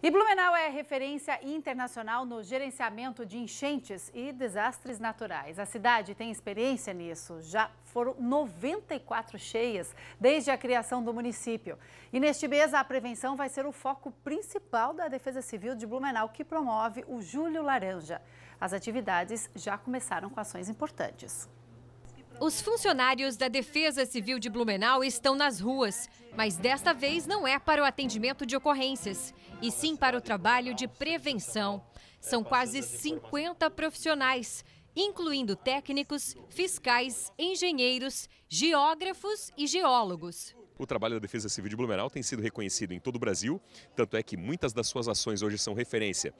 E Blumenau é referência internacional no gerenciamento de enchentes e desastres naturais. A cidade tem experiência nisso. Já foram 94 cheias desde a criação do município. E neste mês, a prevenção vai ser o foco principal da Defesa Civil de Blumenau, que promove o Júlio Laranja. As atividades já começaram com ações importantes. Os funcionários da Defesa Civil de Blumenau estão nas ruas, mas desta vez não é para o atendimento de ocorrências, e sim para o trabalho de prevenção. São quase 50 profissionais, incluindo técnicos, fiscais, engenheiros, geógrafos e geólogos. O trabalho da Defesa Civil de Blumenau tem sido reconhecido em todo o Brasil, tanto é que muitas das suas ações hoje são referência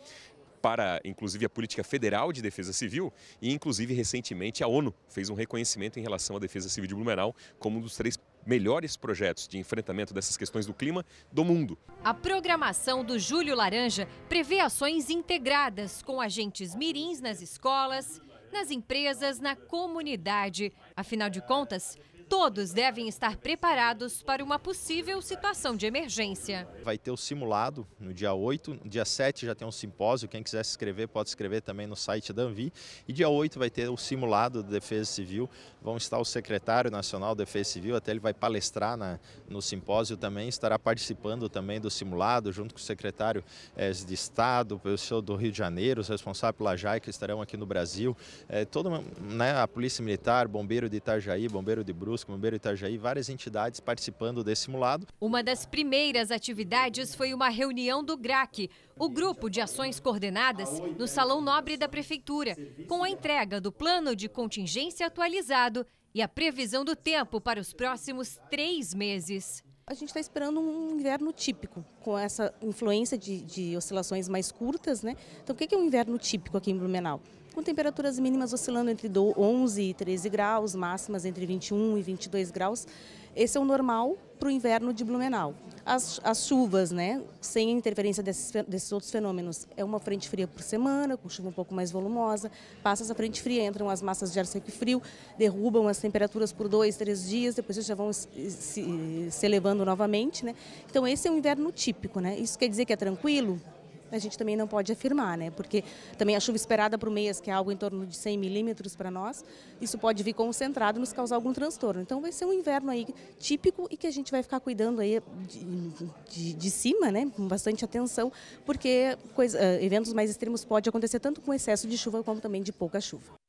para, inclusive, a política federal de defesa civil e, inclusive, recentemente, a ONU fez um reconhecimento em relação à defesa civil de Blumenau como um dos três melhores projetos de enfrentamento dessas questões do clima do mundo. A programação do Júlio Laranja prevê ações integradas com agentes mirins nas escolas, nas empresas, na comunidade. Afinal de contas, todos devem estar preparados para uma possível situação de emergência. Vai ter o simulado no dia 8, no dia 7 já tem um simpósio, quem quiser se inscrever pode escrever também no site da Anvi. E dia 8 vai ter o simulado de Defesa Civil, vão estar o secretário nacional de Defesa Civil, até ele vai palestrar na, no simpósio também, estará participando também do simulado, junto com o secretário é, de Estado, o pessoal do Rio de Janeiro, os responsáveis pela JAICA estarão aqui no Brasil, é, toda né, a Polícia Militar, bombeiro de Itajaí, bombeiro de Bruxa, Brusque, Bombeiro Itajaí, várias entidades participando desse simulado. Uma das primeiras atividades foi uma reunião do GRAC, o Grupo de Ações Coordenadas, no Salão Nobre da Prefeitura, com a entrega do Plano de Contingência Atualizado e a previsão do tempo para os próximos três meses. A gente está esperando um inverno típico, com essa influência de, de oscilações mais curtas, né? Então, o que é um inverno típico aqui em Blumenau? com temperaturas mínimas oscilando entre 11 e 13 graus, máximas entre 21 e 22 graus. Esse é o normal para o inverno de Blumenau. As, as chuvas, né, sem interferência desses, desses, outros fenômenos, é uma frente fria por semana, com chuva um pouco mais volumosa, passa essa frente fria, entram as massas de ar seco e frio, derrubam as temperaturas por dois, três dias, depois já vão se, se, se elevando novamente. Né? Então esse é um inverno típico. Né? Isso quer dizer que é tranquilo? a gente também não pode afirmar, né? Porque também a chuva esperada para o mês, que é algo em torno de 100 milímetros para nós, isso pode vir concentrado e nos causar algum transtorno. Então vai ser um inverno aí típico e que a gente vai ficar cuidando aí de, de, de cima, né? Com bastante atenção, porque coisa, eh, eventos mais extremos pode acontecer tanto com excesso de chuva como também de pouca chuva.